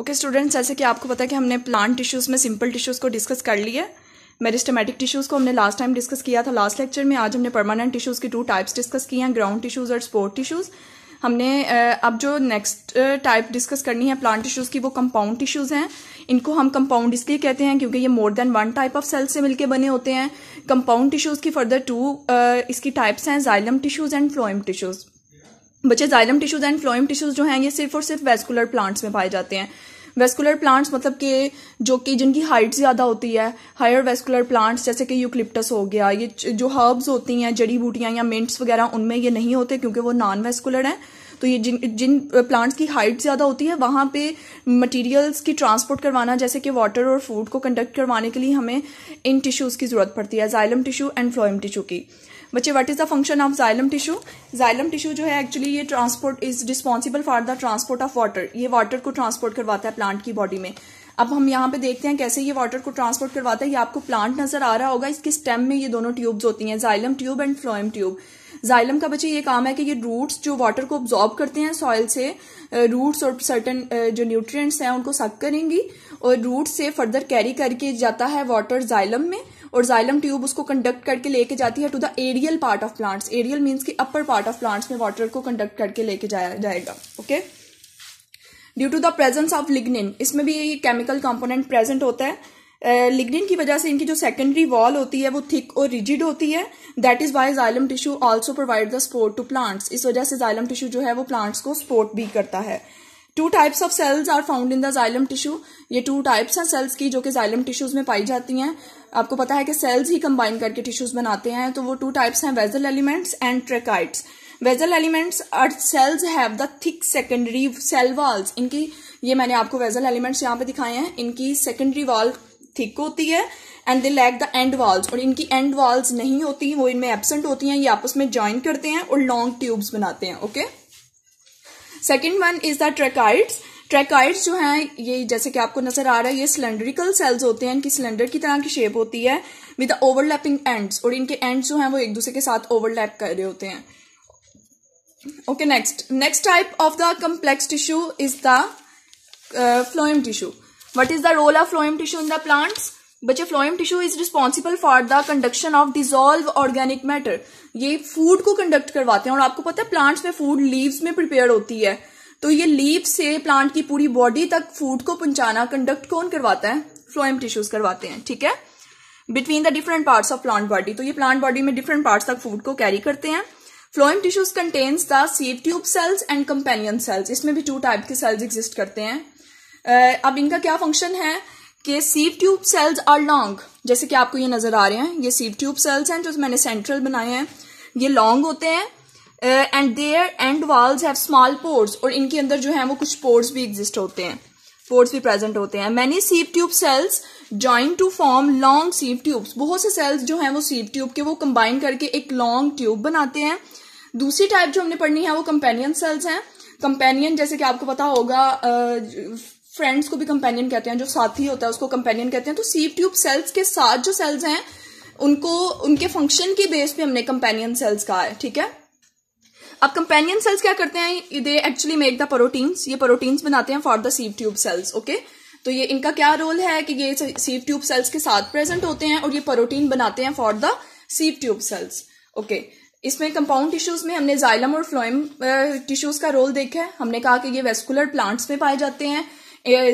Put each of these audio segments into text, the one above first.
Okay students जैसे कि आपको पता है कि हमने प्लांट टिश्यूज़ में सिंपल टिश्यूज़ को डिस्कस कर लिया मेरिस्टमेटिक टिश्यूज़ को हमने लास्ट टाइम डिस्कस किया था लास्ट लेक्चर में आज हमने परमानेंट टिश्यूज़ की टू टाइप्स डिस्कस किए हैं ग्राउंड टिश्यूज़ और स्पोर्ट टिश्यूज़ हमने अब जो नेक्स्ट टाइप डिस्कस करनी है प्लांट टिश्यूज़ की वो कंपाउंड टिश्यूज़ हैं इनको हम कंपाउंड इसलिए कहते हैं क्योंकि ये more than one type of cell से मिलकर बने होते हैं कंपाउंड टिश्यूज़ की फर्दर टू इसकी टाइप्स हैं xylem tissues and phloem tissues बच्चे xylem tissues and phloem tissues जो हैं ये सिर्फ और सिर्फ वेस्कुलर प्लांट्स में पाए जाते हैं वेस्कुलर प्लांट्स मतलब कि जो कि जिनकी हाइट ज़्यादा होती है हायर वेस्कुलर प्लांट्स जैसे कि यूक्लिप्टस हो गया ये जो हर्ब्स होती हैं जड़ी बूटियां या मिंट्स वगैरह उनमें ये नहीं होते क्योंकि वो नॉन वेस्कुलर हैं तो ये जिन जिन प्लांट्स की हाइट ज़्यादा होती है वहां पे मटेरियल्स की ट्रांसपोर्ट करवाना जैसे कि वाटर और फूड को कंडक्ट करवाने के लिए हमें इन टिश्यूज़ की ज़रूरत पड़ती है xylem tissue and phloem tissue की बच्चे what is the function of xylem tissue xylem tissue जो है एक्चुअली ये transport is responsible for the transport of water ये वाटर को ट्रांसपोर्ट करवाता है प्लांट की बॉडी में अब हम यहाँ पे देखते हैं कैसे ये वाटर को ट्रांसपोर्ट करवाता है ये आपको प्लांट नजर आ रहा होगा इसके स्टेम में ये दोनों ट्यूब्स होती हैं xylem tube and phloem tube xylem का बच्चे ये काम है कि ये रूट्स जो वाटर को ऑब्जॉर्ब करते हैं सॉइल से रूट्स और सर्टन जो न्यूट्रिएंट्स हैं उनको सक करेंगी और रूट से फर्दर कैरी करके जाता है वाटर जाइलम में और जाइलम ट्यूब उसको कंडक्ट करके लेके जाती है to the aerial part of plants aerial means की अपर पार्ट ऑफ प्लांट्स में वाटर को कंडक्ट करके लेके जाया जाएगा okay due to the presence of lignin इसमें भी ये केमिकल कॉम्पोनेंट प्रेजेंट होता है लिग्निन uh, की वजह से इनकी जो सेकेंडरी वॉल होती है वो थिक और रिजिड होती है that is why xylem tissue also provide the support to plants इस वजह से जाइलम टिश्यू जो है वो प्लांट्स को सपोर्ट भी करता है two types of cells are found in the xylem tissue ये टू टाइप्स हैं सेल्स की जो कि जाइलम टिश्यूज में पाई जाती हैं आपको पता है कि सेल्स ही कंबाइन करके टिश्यूज बनाते हैं तो वो टू टाइप्स हैं vessel elements and tracheids vessel elements are cells have the thick secondary cell walls इनकी ये मैंने आपको वेजल एलिमेंट्स यहाँ पे दिखाए हैं इनकी सेकेंडरी वॉल थिक होती है and they lack the end walls और इनकी एंड वॉल्स नहीं होती वो इनमें एबसेंट होती हैं ये आपस में ज्वाइन करते हैं और लॉन्ग ट्यूब्स बनाते हैं okay okay? Second one is the tracheids tracheids जो हैं ये जैसे कि आपको नजर आ रहा है ये सिलेंड्रिकल सेल्स होते हैं इनकी सिलेंडर की तरह की शेप होती है विद ओवरलैपिंग एंड्स और इनके एंड्स जो हैं वो एक दूसरे के साथ ओवरलैप कर रहे होते हैं okay next next type of the complex tissue is the phloem tissue what is the role of phloem tissue in the plants बच्चे phloem tissue is responsible for the conduction of dissolve organic matter ये food को conduct करवाते हैं और आपको पता है plants में फूड लीव्स में प्रिपेयर होती है तो ये लीव से प्लांट की पूरी बॉडी तक फूड को पहुंचाना कंडक्ट कौन करवाता है फ्लोएम टिश्यूज करवाते हैं ठीक है between the different parts of plant body तो ये प्लांट बॉडी में डिफरेंट पार्ट्स तक फूड को कैरी करते हैं phloem tissues contains the sieve tube cells and companion cells इसमें भी टू टाइप के सेल्स एग्जिस्ट करते हैं अब इनका क्या फंक्शन है कि sieve tube cells are long जैसे कि आपको ये नजर आ रहे हैं ये सीव ट्यूब सेल्स हैं जो मैंने सेंट्रल बनाए हैं ये लॉन्ग होते हैं and their end walls have small pores और इनके अंदर जो है वो कुछ पोर्स भी एग्जिस्ट होते हैं पोर्स भी प्रेजेंट होते हैं many sieve tube cells join to form long sieve tubes बहुत से सेल्स जो हैं वो सीव ट्यूब के वो कंबाइन करके एक लॉन्ग ट्यूब बनाते हैं दूसरी टाइप जो हमने पढ़नी है वो कंपेनियन सेल्स हैं कंपेनियन जैसे कि आपको पता होगा uh, फ्रेंड्स को भी कंपेनियन कहते हैं जो साथी होता है उसको कंपेनियन कहते हैं तो सीव ट्यूब सेल्स के साथ जो सेल्स हैं उनको उनके फंक्शन के बेस पे हमने कंपेनियन सेल्स कहा है ठीक है अब कंपेनियन सेल्स क्या करते हैं they actually make the proteins ये प्रोटीन्स बनाते हैं for the sieve tube cells okay तो ये इनका क्या रोल है कि ये सीव ट्यूब सेल्स के साथ प्रेजेंट होते हैं और ये प्रोटीन बनाते हैं for the sieve tube cells okay इसमें कंपाउंड टिश्यूज में हमने जाइलम और फ्लोएम टिश्यूज का रोल देखा है हमने कहा कि ये वेस्कुलर प्लांट्स में पाए जाते हैं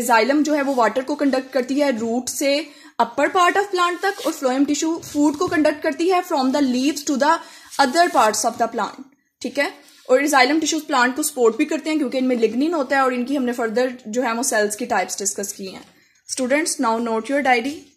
जाइलम जो है वो वाटर को कंडक्ट करती है रूट से अपर पार्ट ऑफ प्लांट तक और फ्लोएम टिश्यू फूड को कंडक्ट करती है from the leaves to the other parts of the plant ठीक है और जाइलम टिश्यूज प्लांट को सपोर्ट भी करते हैं क्योंकि इनमें लिग्निन होता है और इनकी हमने फर्दर जो है वो सेल्स की टाइप्स डिस्कस की हैं students now note your diary